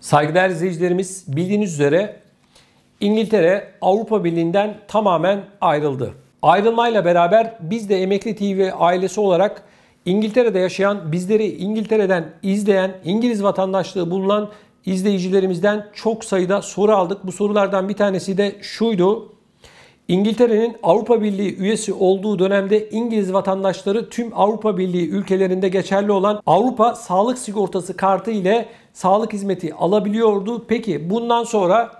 Saygıdeğer izleyicilerimiz bildiğiniz üzere İngiltere Avrupa Birliği'nden tamamen ayrıldı. Ayrılmayla beraber biz de Emekli TV ailesi olarak İngiltere'de yaşayan, bizleri İngiltere'den izleyen, İngiliz vatandaşlığı bulunan izleyicilerimizden çok sayıda soru aldık. Bu sorulardan bir tanesi de şuydu. İngiltere'nin Avrupa Birliği üyesi olduğu dönemde İngiliz vatandaşları tüm Avrupa Birliği ülkelerinde geçerli olan Avrupa Sağlık Sigortası kartı ile sağlık hizmeti alabiliyordu. Peki bundan sonra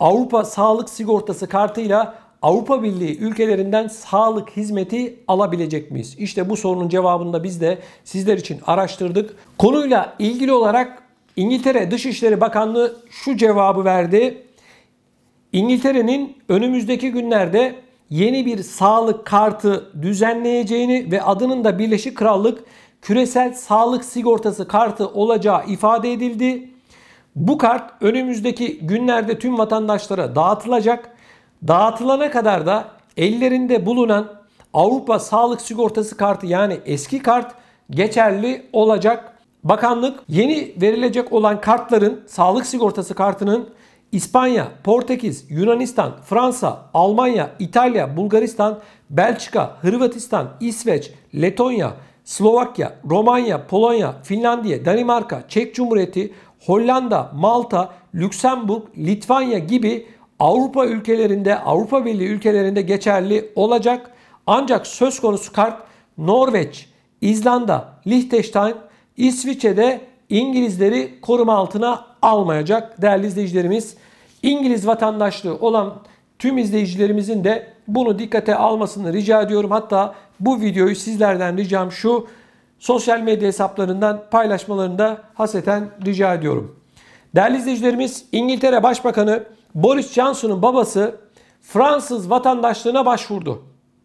Avrupa Sağlık Sigortası kartıyla Avrupa Birliği ülkelerinden sağlık hizmeti alabilecek miyiz? İşte bu sorunun cevabını da biz de sizler için araştırdık. Konuyla ilgili olarak İngiltere Dışişleri Bakanlığı şu cevabı verdi. İngiltere'nin önümüzdeki günlerde yeni bir sağlık kartı düzenleyeceğini ve adının da Birleşik Krallık Küresel Sağlık Sigortası kartı olacağı ifade edildi. Bu kart önümüzdeki günlerde tüm vatandaşlara dağıtılacak. Dağıtılana kadar da ellerinde bulunan Avrupa Sağlık Sigortası kartı yani eski kart geçerli olacak. Bakanlık yeni verilecek olan kartların sağlık sigortası kartının İspanya, Portekiz, Yunanistan, Fransa, Almanya, İtalya, Bulgaristan, Belçika, Hırvatistan, İsveç, Letonya, Slovakya, Romanya, Polonya, Finlandiya, Danimarka, Çek Cumhuriyeti, Hollanda, Malta, Lüksemburg, Litvanya gibi Avrupa ülkelerinde, Avrupa Birliği ülkelerinde geçerli olacak. Ancak söz konusu kart Norveç, İzlanda, Liechtenstein, İsviçre'de İngilizleri koruma altına almayacak değerli izleyicilerimiz. İngiliz vatandaşlığı olan tüm izleyicilerimizin de bunu dikkate almasını rica ediyorum. Hatta bu videoyu sizlerden ricam şu sosyal medya hesaplarından paylaşmalarını da haseten rica ediyorum. Değerli izleyicilerimiz İngiltere Başbakanı Boris Johnson'un babası Fransız vatandaşlığına başvurdu.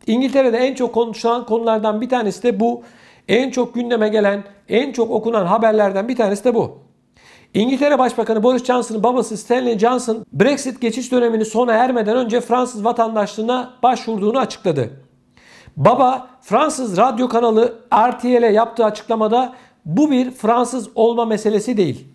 İngiltere'de en çok konuşulan konulardan bir tanesi de bu. En çok gündeme gelen, en çok okunan haberlerden bir tanesi de bu. İngiltere Başbakanı Boris Johnson'ın babası Stanley Johnson Brexit geçiş dönemini sona ermeden önce Fransız vatandaşlığına başvurduğunu açıkladı. Baba Fransız radyo kanalı RTL'e yaptığı açıklamada bu bir Fransız olma meselesi değil.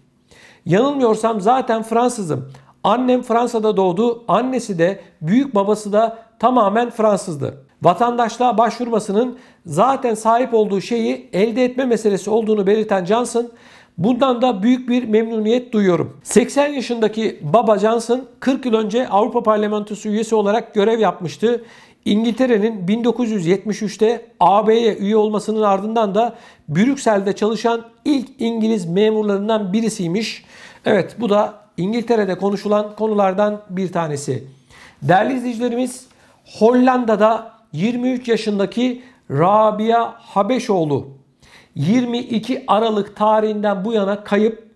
Yanılmıyorsam zaten Fransızım. Annem Fransa'da doğdu, annesi de büyük babası da tamamen Fransızdı vatandaşlığa başvurmasının zaten sahip olduğu şeyi elde etme meselesi olduğunu belirten Johnson, Bundan da büyük bir memnuniyet duyuyorum. 80 yaşındaki Baba Johnson 40 yıl önce Avrupa Parlamentosu üyesi olarak görev yapmıştı. İngiltere'nin 1973'te AB'ye üye olmasının ardından da Brüksel'de çalışan ilk İngiliz memurlarından birisiymiş. Evet bu da İngiltere'de konuşulan konulardan bir tanesi. Değerli izleyicilerimiz Hollanda'da 23 yaşındaki Rabia Habeşoğlu 22 Aralık tarihinden bu yana kayıp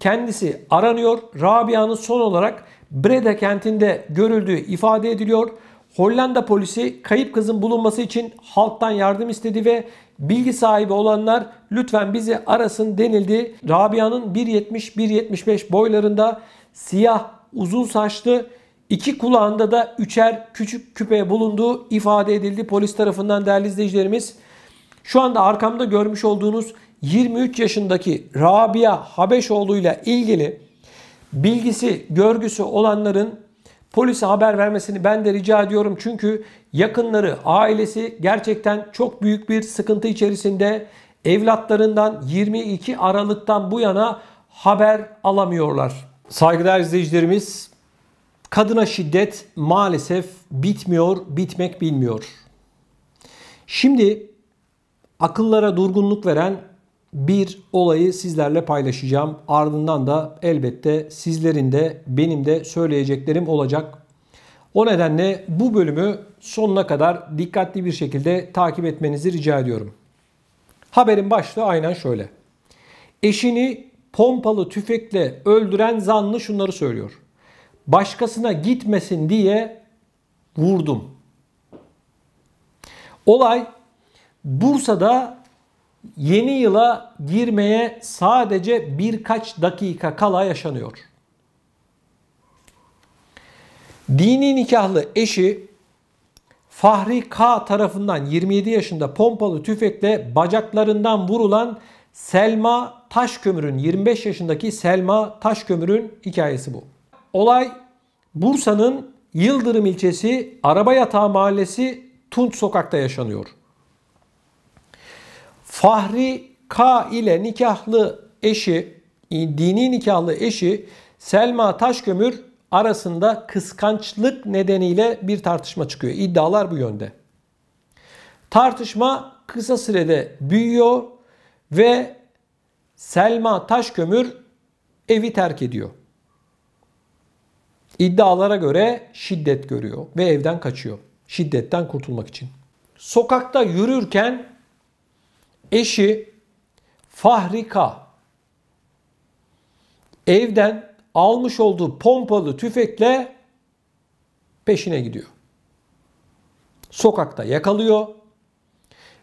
kendisi aranıyor. Rabia'nın son olarak Breda kentinde görüldüğü ifade ediliyor. Hollanda polisi kayıp kızın bulunması için halktan yardım istedi ve bilgi sahibi olanlar lütfen bizi arasın denildi. Rabia'nın 1.70-1.75 boylarında siyah uzun saçlı İki kulağında da üçer küçük küpe bulunduğu ifade edildi polis tarafından değerli izleyicilerimiz. Şu anda arkamda görmüş olduğunuz 23 yaşındaki Rabia Habeşoğlu ile ilgili bilgisi, görgüsü olanların polise haber vermesini ben de rica ediyorum. Çünkü yakınları, ailesi gerçekten çok büyük bir sıkıntı içerisinde evlatlarından 22 Aralık'tan bu yana haber alamıyorlar. Saygıdeğer izleyicilerimiz Kadına şiddet maalesef bitmiyor, bitmek bilmiyor. Şimdi akıllara durgunluk veren bir olayı sizlerle paylaşacağım. Ardından da elbette sizlerin de benim de söyleyeceklerim olacak. O nedenle bu bölümü sonuna kadar dikkatli bir şekilde takip etmenizi rica ediyorum. Haberin başlığı aynen şöyle. Eşini pompalı tüfekle öldüren zanlı şunları söylüyor başkasına gitmesin diye vurdum. Olay Bursa'da yeni yıla girmeye sadece birkaç dakika kala yaşanıyor. Dini nikahlı eşi Fahri K tarafından 27 yaşında pompalı tüfekle bacaklarından vurulan Selma Taşkömür'ün 25 yaşındaki Selma Taşkömür'ün hikayesi bu. Olay Bursa'nın Yıldırım ilçesi Araba Yatağı Mahallesi Tunç Sokak'ta yaşanıyor. Fahri K ile nikahlı eşi, dini nikahlı eşi Selma Taşkömür arasında kıskançlık nedeniyle bir tartışma çıkıyor. İddialar bu yönde. Tartışma kısa sürede büyüyor ve Selma Taşkömür evi terk ediyor. İddialara göre şiddet görüyor ve evden kaçıyor. Şiddetten kurtulmak için. Sokakta yürürken eşi Fahrika evden almış olduğu pompalı tüfekle peşine gidiyor. Sokakta yakalıyor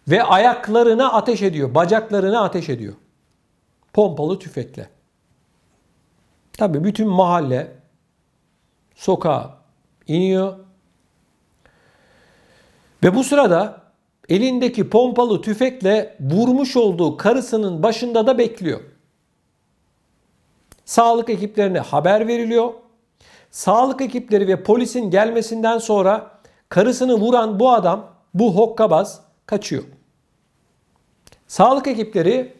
ve ayaklarına ateş ediyor, bacaklarına ateş ediyor. Pompalı tüfekle. Tabii bütün mahalle sokağa iniyor. Ve bu sırada elindeki pompalı tüfekle vurmuş olduğu karısının başında da bekliyor. Sağlık ekiplerine haber veriliyor. Sağlık ekipleri ve polisin gelmesinden sonra karısını vuran bu adam, bu hokkabaz kaçıyor. Sağlık ekipleri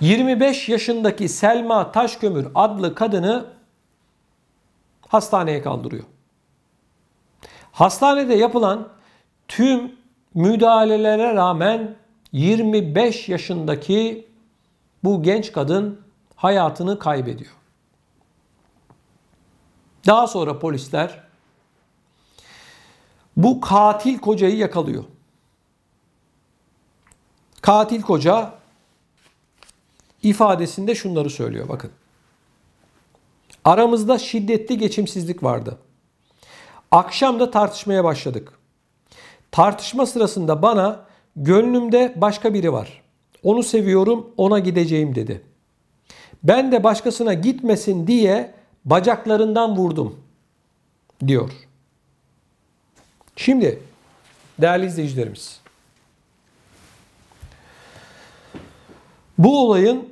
25 yaşındaki Selma Taşkömür adlı kadını hastaneye kaldırıyor. Hastanede yapılan tüm müdahalelere rağmen 25 yaşındaki bu genç kadın hayatını kaybediyor. Daha sonra polisler bu katil kocayı yakalıyor. Katil koca ifadesinde şunları söylüyor bakın. Aramızda şiddetli geçimsizlik vardı. Akşam da tartışmaya başladık. Tartışma sırasında bana gönlümde başka biri var. Onu seviyorum, ona gideceğim dedi. Ben de başkasına gitmesin diye bacaklarından vurdum diyor. Şimdi değerli izleyicilerimiz bu olayın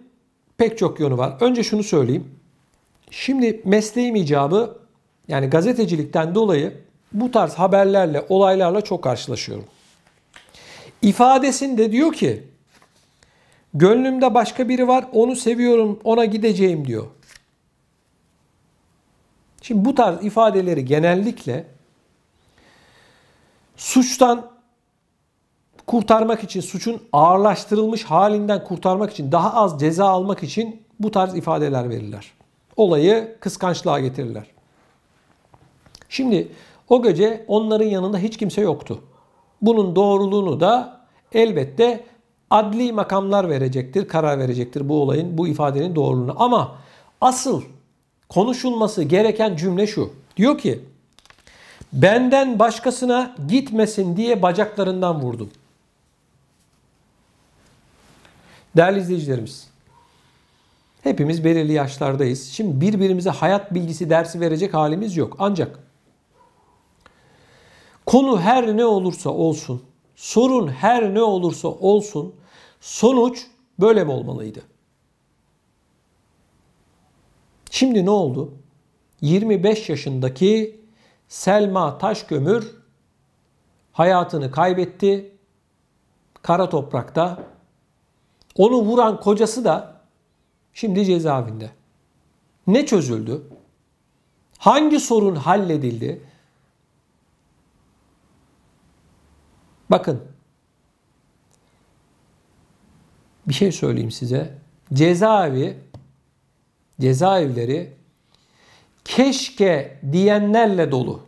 pek çok yönü var. Önce şunu söyleyeyim. Şimdi mesleğim icabı yani gazetecilikten dolayı bu tarz haberlerle, olaylarla çok karşılaşıyorum. İfadesinde diyor ki gönlümde başka biri var onu seviyorum ona gideceğim diyor. Şimdi bu tarz ifadeleri genellikle suçtan kurtarmak için, suçun ağırlaştırılmış halinden kurtarmak için, daha az ceza almak için bu tarz ifadeler verirler olayı kıskançlığa getirirler. Şimdi o gece onların yanında hiç kimse yoktu. Bunun doğruluğunu da elbette adli makamlar verecektir, karar verecektir bu olayın, bu ifadenin doğruluğunu. Ama asıl konuşulması gereken cümle şu. Diyor ki benden başkasına gitmesin diye bacaklarından vurdum. Değerli izleyicilerimiz Hepimiz belirli yaşlardayız. Şimdi birbirimize hayat bilgisi dersi verecek halimiz yok. Ancak konu her ne olursa olsun, sorun her ne olursa olsun sonuç böyle mi olmalıydı? Şimdi ne oldu? 25 yaşındaki Selma Taşkömür hayatını kaybetti. Kara toprakta. Onu vuran kocası da Şimdi cezaevinde. Ne çözüldü? Hangi sorun halledildi? Bakın. Bir şey söyleyeyim size. Cezaevi cezaevleri keşke diyenlerle dolu.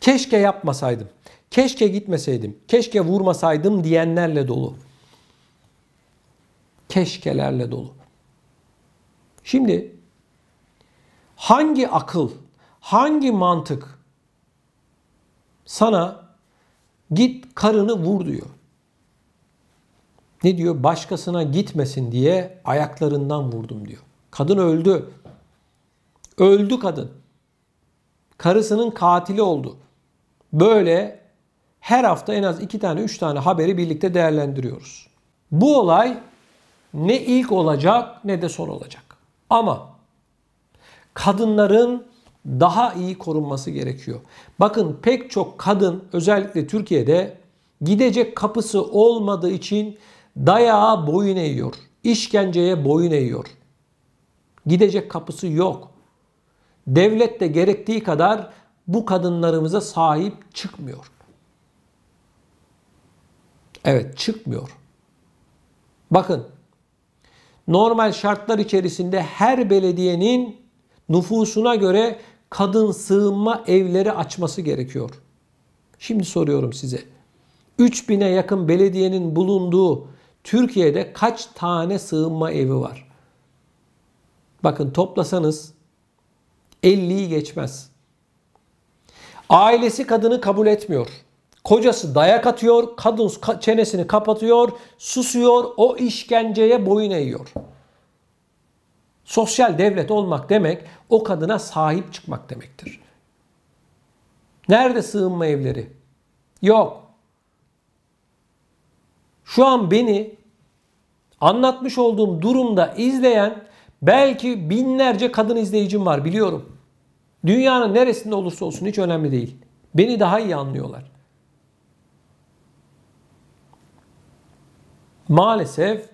Keşke yapmasaydım. Keşke gitmeseydim. Keşke vurmasaydım diyenlerle dolu. Keşkelerle dolu. Şimdi hangi akıl, hangi mantık sana git karını vur diyor. Ne diyor? Başkasına gitmesin diye ayaklarından vurdum diyor. Kadın öldü. Öldü kadın. Karısının katili oldu. Böyle her hafta en az iki tane üç tane haberi birlikte değerlendiriyoruz. Bu olay ne ilk olacak ne de son olacak. Ama kadınların daha iyi korunması gerekiyor. Bakın pek çok kadın özellikle Türkiye'de gidecek kapısı olmadığı için dayağa boyun eğiyor. İşkenceye boyun eğiyor. Gidecek kapısı yok. Devlet de gerektiği kadar bu kadınlarımıza sahip çıkmıyor. Evet çıkmıyor. Bakın normal şartlar içerisinde her belediyenin nüfusuna göre kadın sığınma evleri açması gerekiyor. Şimdi soruyorum size. 3000'e yakın belediyenin bulunduğu Türkiye'de kaç tane sığınma evi var? Bakın toplasanız 50'yi geçmez. Ailesi kadını kabul etmiyor. Kocası dayak atıyor, kadın çenesini kapatıyor, susuyor, o işkenceye boyun eğiyor. Sosyal devlet olmak demek o kadına sahip çıkmak demektir. Nerede sığınma evleri? Yok. Şu an beni anlatmış olduğum durumda izleyen belki binlerce kadın izleyicim var biliyorum. Dünyanın neresinde olursa olsun hiç önemli değil. Beni daha iyi anlıyorlar. Maalesef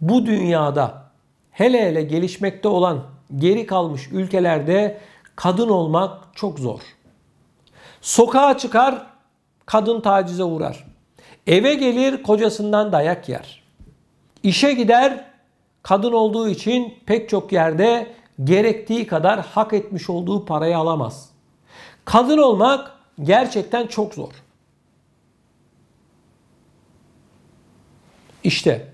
bu dünyada hele hele gelişmekte olan geri kalmış ülkelerde kadın olmak çok zor. Sokağa çıkar kadın tacize uğrar. Eve gelir kocasından dayak yer. İşe gider kadın olduğu için pek çok yerde gerektiği kadar hak etmiş olduğu parayı alamaz. Kadın olmak gerçekten çok zor. İşte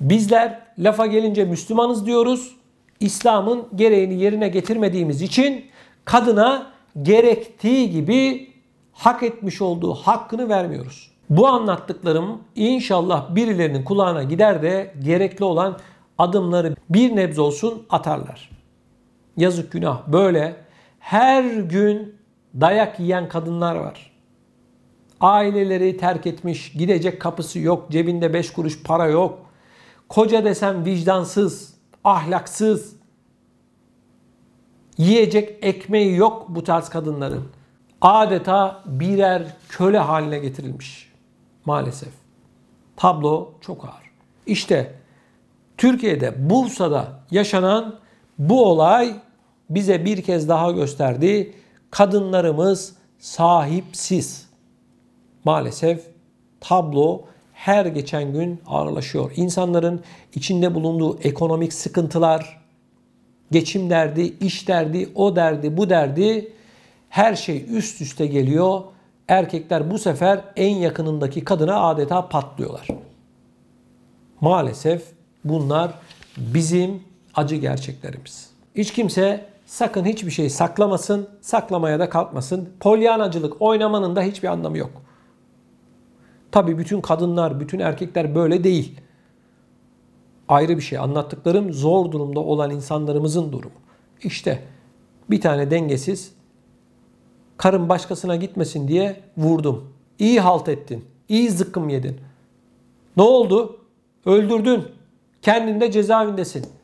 bizler lafa gelince Müslümanız diyoruz. İslam'ın gereğini yerine getirmediğimiz için kadına gerektiği gibi hak etmiş olduğu hakkını vermiyoruz. Bu anlattıklarım inşallah birilerinin kulağına gider de gerekli olan adımları bir nebz olsun atarlar. Yazık günah böyle her gün dayak yiyen kadınlar var. Aileleri terk etmiş, gidecek kapısı yok, cebinde 5 kuruş para yok. Koca desem vicdansız, ahlaksız. Yiyecek ekmeği yok bu tarz kadınların. Adeta birer köle haline getirilmiş maalesef. Tablo çok ağır. İşte Türkiye'de Bursa'da yaşanan bu olay bize bir kez daha gösterdi. Kadınlarımız sahipsiz maalesef tablo her geçen gün ağırlaşıyor. İnsanların içinde bulunduğu ekonomik sıkıntılar, geçim derdi, iş derdi, o derdi, bu derdi her şey üst üste geliyor. Erkekler bu sefer en yakınındaki kadına adeta patlıyorlar. Maalesef bunlar bizim acı gerçeklerimiz. Hiç kimse sakın hiçbir şey saklamasın, saklamaya da kalkmasın. Polyanacılık oynamanın da hiçbir anlamı yok. Tabi bütün kadınlar, bütün erkekler böyle değil. Ayrı bir şey. Anlattıklarım zor durumda olan insanlarımızın durumu. İşte bir tane dengesiz karın başkasına gitmesin diye vurdum. İyi halt ettin. İyi zıkkım yedin. Ne oldu? Öldürdün. Kendinde cezaevindesin.